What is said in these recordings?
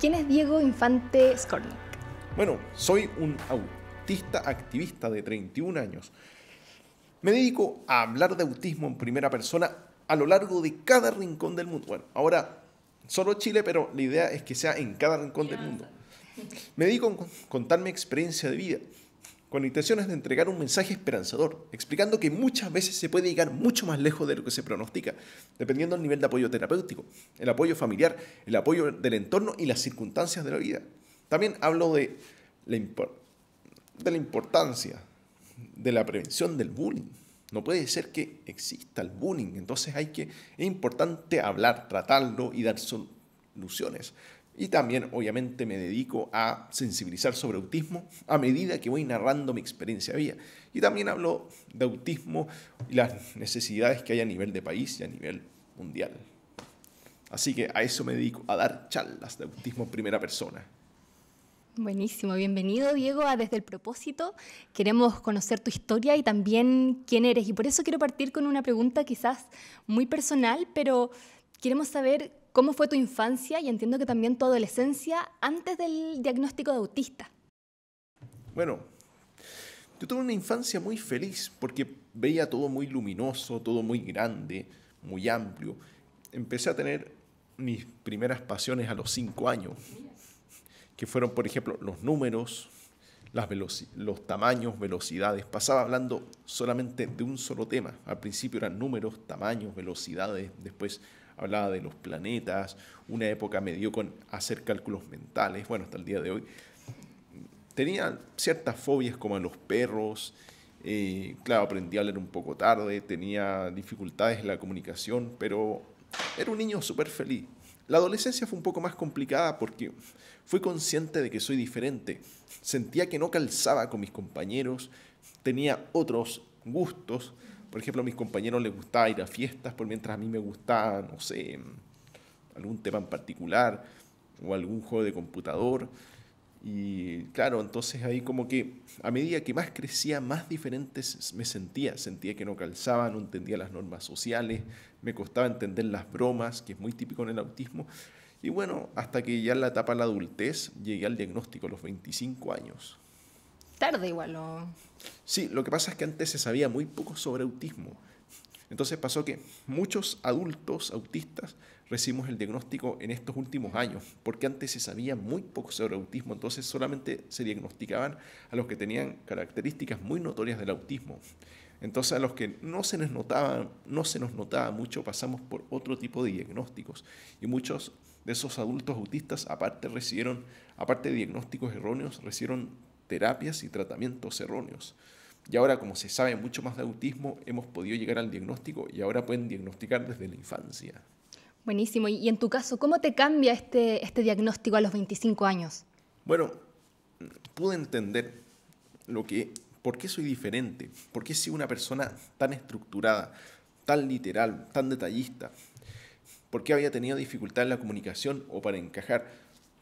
¿Quién es Diego Infante Skornik? Bueno, soy un autista activista de 31 años. Me dedico a hablar de autismo en primera persona a lo largo de cada rincón del mundo. Bueno, ahora solo Chile, pero la idea es que sea en cada rincón del mundo. Me dedico a contar mi experiencia de vida, con intenciones de entregar un mensaje esperanzador, explicando que muchas veces se puede llegar mucho más lejos de lo que se pronostica, dependiendo del nivel de apoyo terapéutico, el apoyo familiar, el apoyo del entorno y las circunstancias de la vida. También hablo de la, importancia de la prevención del bullying. No puede ser que exista el bullying, entonces hay que, es importante hablar, tratarlo y dar soluciones. Y también, obviamente, me dedico a sensibilizar sobre autismo a medida que voy narrando mi experiencia vía. Y también hablo de autismo y las necesidades que hay a nivel de país y a nivel mundial. Así que a eso me dedico, a dar charlas de autismo en primera persona. Buenísimo, bienvenido Diego a Desde el Propósito. Queremos conocer tu historia y también quién eres. Y por eso quiero partir con una pregunta quizás muy personal, pero queremos saber ¿Cómo fue tu infancia y entiendo que también tu adolescencia antes del diagnóstico de autista? Bueno, yo tuve una infancia muy feliz porque veía todo muy luminoso, todo muy grande, muy amplio. Empecé a tener mis primeras pasiones a los cinco años, que fueron, por ejemplo, los números, los tamaños, velocidades. Pasaba hablando solamente de un solo tema. Al principio eran números, tamaños, velocidades, después hablaba de los planetas, una época me dio con hacer cálculos mentales, bueno, hasta el día de hoy. Tenía ciertas fobias como a los perros, eh, claro, aprendí a leer un poco tarde, tenía dificultades en la comunicación, pero era un niño súper feliz. La adolescencia fue un poco más complicada porque fui consciente de que soy diferente. Sentía que no calzaba con mis compañeros, tenía otros gustos, por ejemplo, a mis compañeros les gustaba ir a fiestas, por mientras a mí me gustaba, no sé, algún tema en particular o algún juego de computador. Y claro, entonces ahí como que a medida que más crecía, más diferentes me sentía. Sentía que no calzaba, no entendía las normas sociales, me costaba entender las bromas, que es muy típico en el autismo. Y bueno, hasta que ya en la etapa de la adultez llegué al diagnóstico a los 25 años tarde igual. Sí, lo que pasa es que antes se sabía muy poco sobre autismo. Entonces pasó que muchos adultos autistas recibimos el diagnóstico en estos últimos años, porque antes se sabía muy poco sobre autismo, entonces solamente se diagnosticaban a los que tenían características muy notorias del autismo. Entonces a los que no se les notaba, no se nos notaba mucho, pasamos por otro tipo de diagnósticos y muchos de esos adultos autistas aparte recibieron aparte de diagnósticos erróneos recibieron terapias y tratamientos erróneos. Y ahora, como se sabe mucho más de autismo, hemos podido llegar al diagnóstico y ahora pueden diagnosticar desde la infancia. Buenísimo. Y en tu caso, ¿cómo te cambia este, este diagnóstico a los 25 años? Bueno, pude entender lo que, por qué soy diferente, por qué soy una persona tan estructurada, tan literal, tan detallista, por qué había tenido dificultad en la comunicación o para encajar.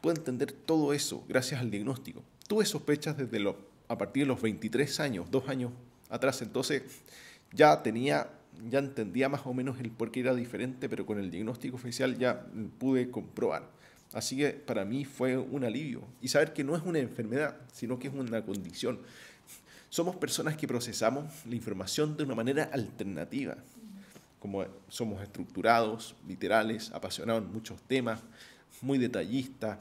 Pude entender todo eso gracias al diagnóstico tuve sospechas desde a partir de los 23 años, dos años atrás. Entonces ya tenía, ya entendía más o menos el por qué era diferente, pero con el diagnóstico oficial ya pude comprobar. Así que para mí fue un alivio. Y saber que no es una enfermedad, sino que es una condición. Somos personas que procesamos la información de una manera alternativa. Como somos estructurados, literales, apasionados en muchos temas, muy detallistas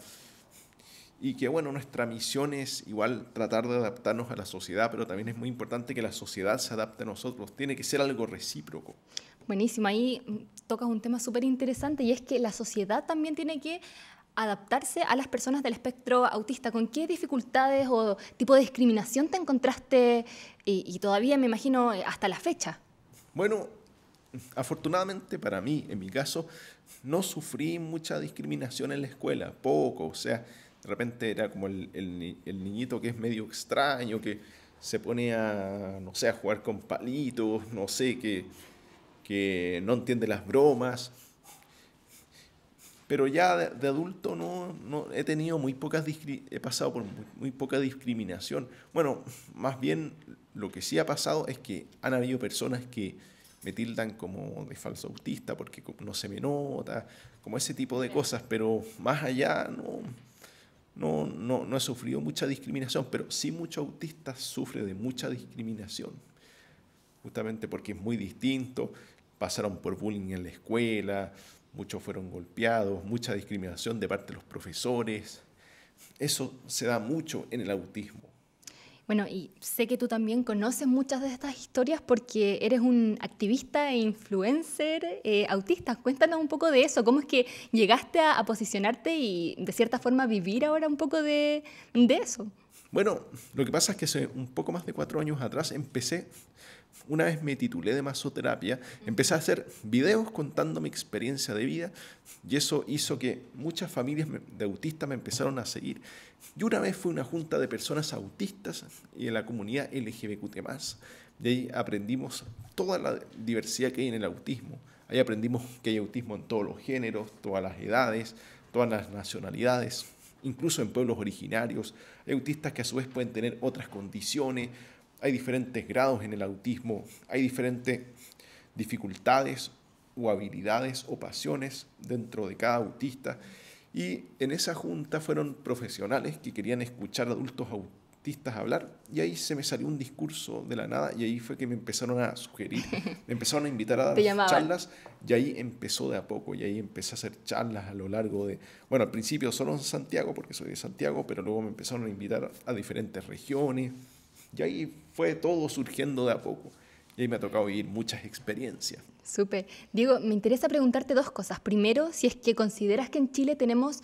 y que bueno, nuestra misión es igual tratar de adaptarnos a la sociedad, pero también es muy importante que la sociedad se adapte a nosotros, tiene que ser algo recíproco. Buenísimo, ahí tocas un tema súper interesante y es que la sociedad también tiene que adaptarse a las personas del espectro autista. ¿Con qué dificultades o tipo de discriminación te encontraste y, y todavía me imagino eh, hasta la fecha? Bueno, afortunadamente para mí, en mi caso, no sufrí mucha discriminación en la escuela, poco, o sea, de repente era como el, niñito que es medio extraño, que se pone a, no sé, a jugar con palitos, no sé, que, que no entiende las bromas. Pero ya de, adulto no, he tenido muy pocas, he pasado por muy, poca discriminación. Bueno, más bien lo que sí ha pasado es que han habido personas que me tildan como de falso autista porque no se me nota, como ese tipo de cosas, pero más allá no, no, no, no he sufrido mucha discriminación, pero sí muchos autistas sufren de mucha discriminación, justamente porque es muy distinto, pasaron por bullying en la escuela, muchos fueron golpeados, mucha discriminación de parte de los profesores. Eso se da mucho en el autismo. Bueno, y sé que tú también conoces muchas de estas historias porque eres un activista e influencer eh, autista. Cuéntanos un poco de eso. ¿Cómo es que llegaste a, posicionarte y de cierta forma vivir ahora un poco de, de eso? Bueno, lo que pasa es que hace un poco más de cuatro años atrás empecé una vez me titulé de masoterapia, empecé a hacer videos contando mi experiencia de vida y eso hizo que muchas familias de autistas me empezaron a seguir. Y una vez a una junta de personas autistas y en la comunidad LGBTQ+. De ahí aprendimos toda la diversidad que hay en el autismo. Ahí aprendimos que hay autismo en todos los géneros, todas las edades, todas las nacionalidades, incluso en pueblos originarios. Hay autistas que a su vez pueden tener otras condiciones, hay diferentes grados en el autismo, hay diferentes dificultades o habilidades o pasiones dentro de cada autista. Y en esa junta fueron profesionales que querían escuchar adultos autistas hablar y ahí se me salió un discurso de la nada y ahí fue que me empezaron a sugerir, me empezaron a invitar a dar charlas y ahí empezó de a poco y ahí empecé a hacer charlas a lo largo de, bueno, al principio solo en Santiago porque soy de Santiago, pero luego me empezaron a invitar a diferentes regiones, y ahí fue todo surgiendo de a poco. Y ahí me ha tocado vivir muchas experiencias. Súper. Diego, me interesa preguntarte dos cosas. Primero, si es que consideras que en Chile tenemos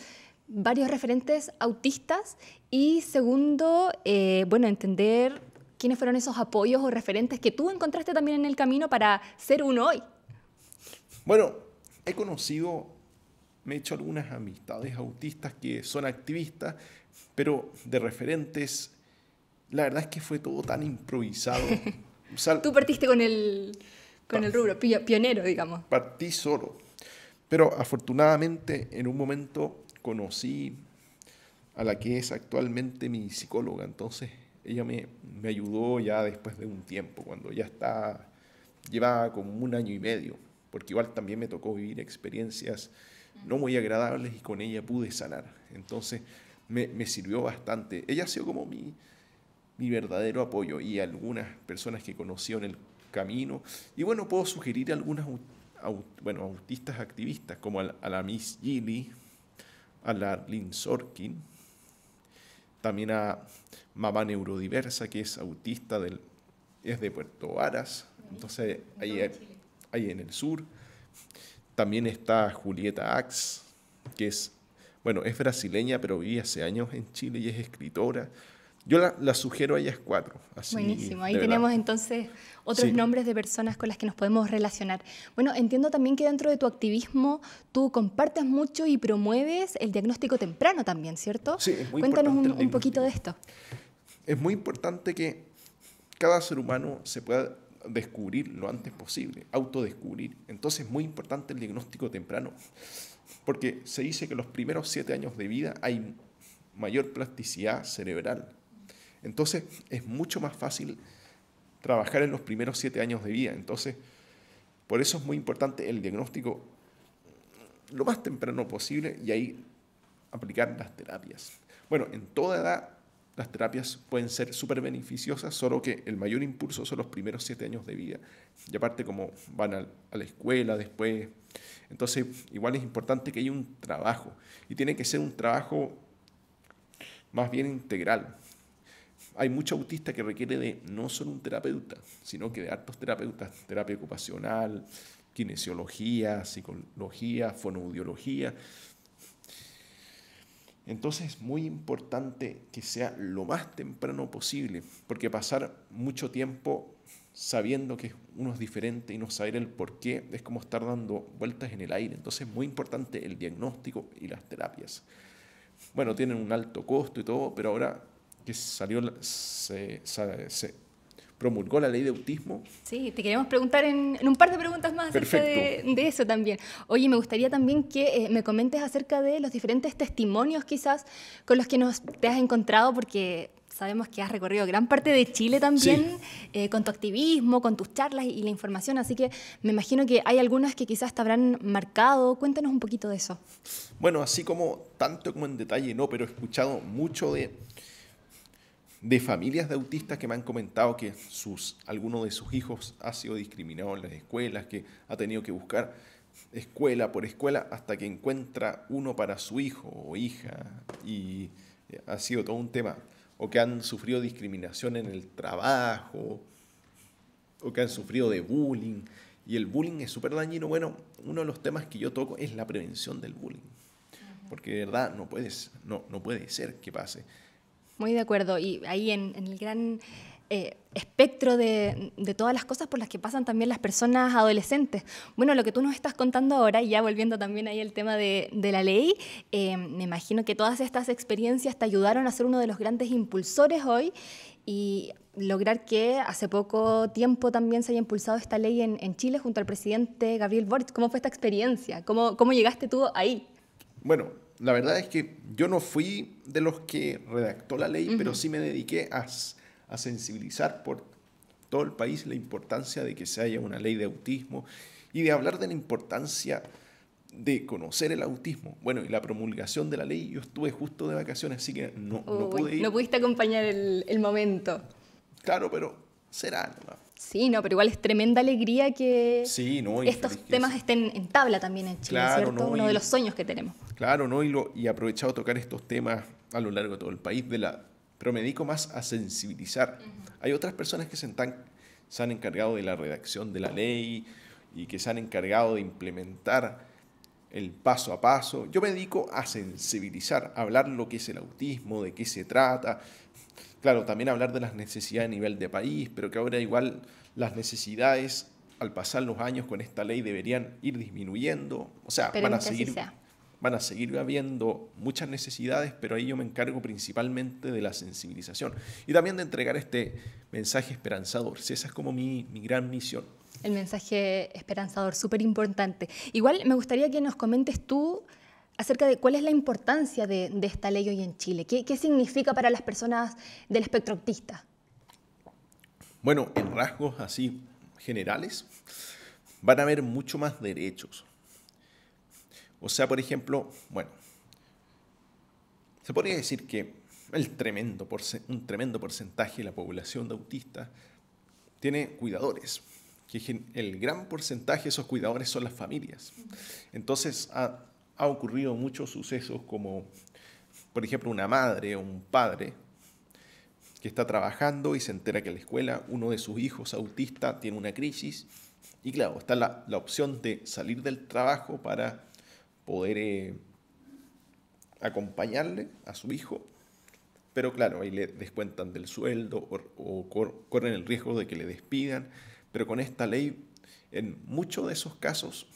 varios referentes autistas y segundo, eh, bueno, entender quiénes fueron esos apoyos o referentes que tú encontraste también en el camino para ser uno hoy. Bueno, he conocido, me he hecho algunas amistades autistas que son activistas, pero de referentes la verdad es que fue todo tan improvisado. Tú partiste con el, con el rubro, pionero, digamos. Partí solo. Pero afortunadamente en un momento conocí a la que es actualmente mi psicóloga. Entonces ella me, me ayudó ya después de un tiempo, cuando ya está, llevaba como un año y medio, porque igual también me tocó vivir experiencias no muy agradables y con ella pude sanar. Entonces me, me sirvió bastante. Ella ha sido como mi, mi verdadero apoyo y algunas personas que conoció en el camino. Y bueno, puedo sugerir algunas autistas activistas, como a la, Miss Gilly, a la Lynn Sorkin, también a Mamá Neurodiversa, que es autista, del, es de Puerto Varas, entonces ahí, ahí en el sur. También está Julieta Ax, que es, bueno, es brasileña, pero vive hace años en Chile y es escritora. Yo la sugiero a ellas cuatro. Buenísimo, ahí tenemos entonces otros nombres de personas con las que nos podemos relacionar. Bueno, entiendo también que dentro de tu activismo tú compartes mucho y promueves el diagnóstico temprano también, ¿cierto? Sí, muy Cuéntanos importante un, un poquito de esto. Es muy importante que cada ser humano se pueda descubrir lo antes posible, autodescubrir. Entonces es muy importante el diagnóstico temprano, porque se dice que los primeros siete años de vida hay mayor plasticidad cerebral. Entonces es mucho más fácil trabajar en los primeros siete años de vida. Entonces, por eso es muy importante el diagnóstico lo más temprano posible y ahí aplicar las terapias. Bueno, en toda edad las terapias pueden ser súper beneficiosas, solo que el mayor impulso son los primeros siete años de vida. Y aparte como van a la escuela después. Entonces, igual es importante que haya un trabajo. Y tiene que ser un trabajo más bien integral hay mucho autista que requiere de no solo un terapeuta, sino que de altos terapeutas, terapia ocupacional, kinesiología, psicología, fonoaudiología. Entonces es muy importante que sea lo más temprano posible, porque pasar mucho tiempo sabiendo que uno es diferente y no saber el por qué es como estar dando vueltas en el aire. Entonces es muy importante el diagnóstico y las terapias. Bueno, tienen un alto costo y todo, pero ahora salió, se, promulgó la ley de autismo. Sí, te queremos preguntar en, un par de preguntas más acerca de, eso también. Oye, me gustaría también que eh, me comentes acerca de los diferentes testimonios quizás con los que nos, te has encontrado, porque sabemos que has recorrido gran parte de Chile también eh, con tu activismo, con tus charlas y, y, la información, así que me imagino que hay algunas que quizás te habrán marcado. Cuéntanos un poquito de eso. Bueno, así como tanto como en detalle, no, pero he escuchado mucho de de familias de autistas que me han comentado que sus, alguno de sus hijos ha sido discriminado en las escuelas, que ha tenido que buscar escuela por escuela hasta que encuentra uno para su hijo o hija y eh, ha sido todo un tema. O que han sufrido discriminación en el trabajo, o que han sufrido de bullying. Y el bullying es súper dañino. Bueno, uno de los temas que yo toco es la prevención del bullying. Porque de verdad no, puedes, no, no puede ser que pase muy de acuerdo. Y ahí en, el gran eh, espectro de, todas las cosas por las que pasan también las personas adolescentes. Bueno, lo que tú nos estás contando ahora, y ya volviendo también ahí al tema de, la ley, eh, me imagino que todas estas experiencias te ayudaron a ser uno de los grandes impulsores hoy y lograr que hace poco tiempo también se haya impulsado esta ley en, Chile junto al presidente Gabriel Boric. ¿Cómo fue esta experiencia? cómo llegaste tú ahí? Bueno, la verdad es que yo no fui de los que redactó la ley, pero sí me dediqué a, sensibilizar por todo el país la importancia de que se haya una ley de autismo y de hablar de la importancia de conocer el autismo. Bueno, y la promulgación de la ley, yo estuve justo de vacaciones, así que no, pude ir. No pudiste acompañar el, momento. Claro, pero será. Sí, no, pero igual es tremenda alegría que estos temas estén en tabla también en Chile, ¿cierto? Uno de los sueños que tenemos. Claro, ¿no? Y, lo, y aprovechado tocar estos temas a lo largo de todo el país, de la, pero me dedico más a sensibilizar. Hay otras personas que se, han encargado de la redacción de la ley y que se han encargado de implementar el paso a paso. Yo me dedico a sensibilizar, a hablar lo que es el autismo, de qué se trata. Claro, también hablar de las necesidades a nivel de país, pero que ahora igual las necesidades al pasar los años con esta ley deberían ir disminuyendo. O sea, van a seguir van a seguir habiendo muchas necesidades, pero ahí yo me encargo principalmente de la sensibilización y también de entregar este mensaje esperanzador. Si esa es como mi, gran misión. El mensaje esperanzador, súper importante. Igual me gustaría que nos comentes tú acerca de cuál es la importancia de, esta ley hoy en Chile. ¿Qué, ¿Qué, significa para las personas del espectro autista? Bueno, en rasgos así generales, van a haber mucho más derechos o sea, por ejemplo, bueno, se podría decir que el tremendo un tremendo porcentaje de la población de autistas tiene cuidadores, que el gran porcentaje de esos cuidadores son las familias. Entonces ha, ocurrido muchos sucesos como, por ejemplo, una madre o un padre que está trabajando y se entera que en la escuela uno de sus hijos autista tiene una crisis y claro, está la opción de salir del trabajo para poder eh, acompañarle a su hijo. Pero claro, ahí le descuentan del sueldo o, corren el riesgo de que le despidan. Pero con esta ley, en muchos de esos casos,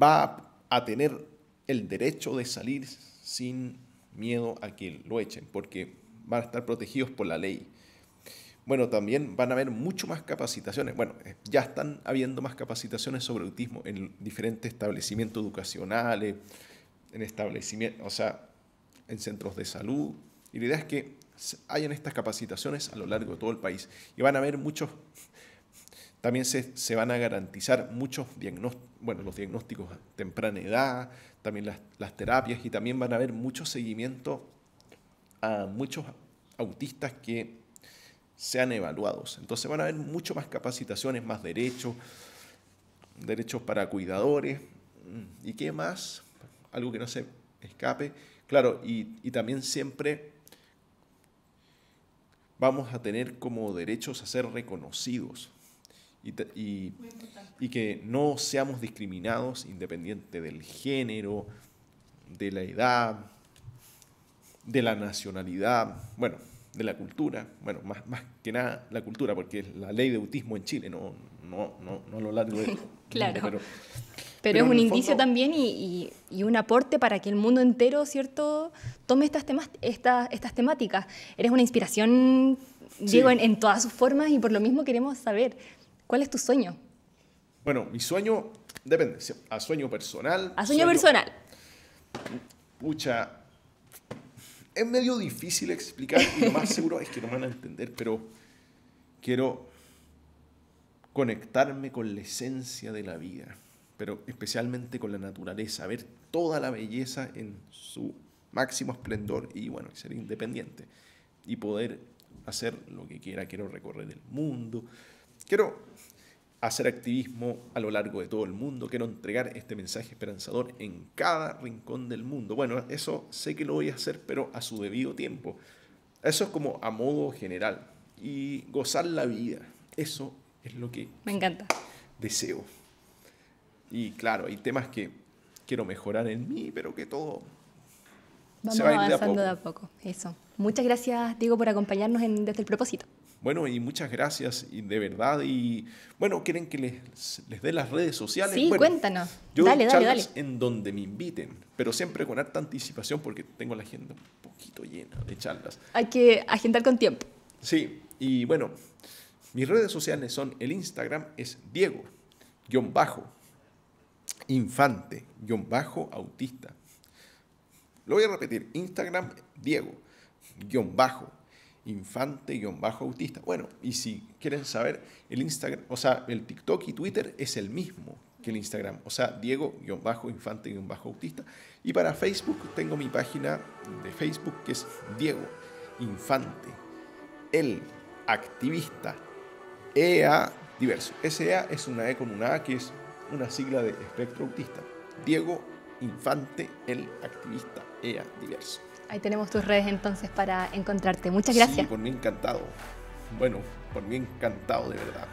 va a tener el derecho de salir sin miedo a que lo echen, porque van a estar protegidos por la ley. Bueno, también van a haber mucho más capacitaciones. Bueno, eh, ya están habiendo más capacitaciones sobre autismo en diferentes establecimientos educacionales, en establecimientos, o sea, en centros de salud. Y la idea es que hayan estas capacitaciones a lo largo de todo el país. Y van a haber muchos, también se, van a garantizar muchos diagnósticos, bueno, los diagnósticos a temprana edad, también las, las terapias y también van a haber mucho seguimiento a muchos autistas que sean evaluados. Entonces van a haber mucho más capacitaciones, más derechos, derechos para cuidadores. Mm, ¿Y qué más? Algo que no se escape. Claro, y, también siempre vamos a tener como derechos a ser reconocidos y, y, que no seamos discriminados independiente del género, de la edad, de la nacionalidad. Bueno, de la cultura, bueno, más, más que nada la cultura, porque la ley de autismo en Chile, no, no, no, no lo largo de, Claro. Pero, es un indicio también y, un aporte para que el mundo entero, ¿cierto?, tome estas, temas, estas, estas temáticas. Eres una inspiración, Diego, en, todas sus formas y por lo mismo queremos saber, ¿cuál es tu sueño? Bueno, mi sueño depende, a sueño personal. A sueño, personal. Pucha, es medio difícil explicar y lo más seguro es que no van a entender, pero quiero conectarme con la esencia de la vida, pero especialmente con la naturaleza, ver toda la belleza en su máximo esplendor y bueno, ser independiente y poder hacer lo que quiera, quiero recorrer el mundo, quiero hacer activismo a lo largo de todo el mundo, quiero entregar este mensaje esperanzador en cada rincón del mundo. Bueno, eso sé que lo voy a hacer, pero a su debido tiempo. Eso es como a modo general. Y gozar la vida, eso es lo que... Me encanta. Deseo. Y claro, hay temas que quiero mejorar en mí, pero que todo... Vamos va avanzando de a, poco. eso. Muchas gracias, Diego, por acompañarnos Desde el Propósito. Bueno, y muchas gracias, y de verdad. Y bueno, ¿quieren que les, dé las redes sociales? Sí, cuéntanos. Yo dale, dale, dale, en donde me inviten, pero siempre con harta anticipación porque tengo la agenda un poquito llena de charlas. Hay que agendar con tiempo. Sí, y bueno, mis redes sociales son el Instagram es Diego, bajo, infante, bajo, autista. Lo voy a repetir, Instagram Diego, guión bajo, infante-autista. Bueno, y si quieren saber, el Instagram, o sea, el TikTok y Twitter es el mismo que el Instagram, o sea, Diego-infante-autista. Y para Facebook tengo mi página de Facebook que es Diego Infante, el activista EA diverso. SEA es una E con una A que es una sigla de espectro autista. Diego Infante, el activista EA diverso. Ahí tenemos tus redes entonces para encontrarte. Muchas gracias. Sí, por mí encantado. Bueno, por mí encantado de verdad.